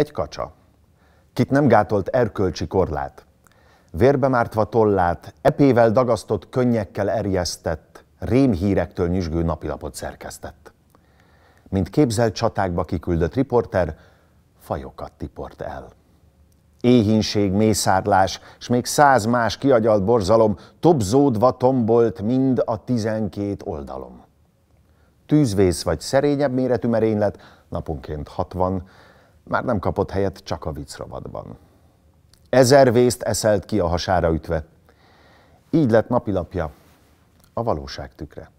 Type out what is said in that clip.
Egy kacsa, kit nem gátolt erkölcsi korlát, vérbe mártva tollát, epével dagasztott, könnyekkel erjesztett, rémhírektől nyüzsgő napilapot szerkesztett. Mint képzelt csatákba kiküldött riporter, fajokat tiport el. Éhínség, mészárlás, és még száz más kiagyalt borzalom tobzódva tombolt mind a tizenkét oldalom. Tűzvész vagy szerényebb méretű merénylet, naponként hatvan már nem kapott helyet csak a viccrovadban. Ezer vészt eszelt ki a hasára ütve. Így lett napilapja a valóság tükre.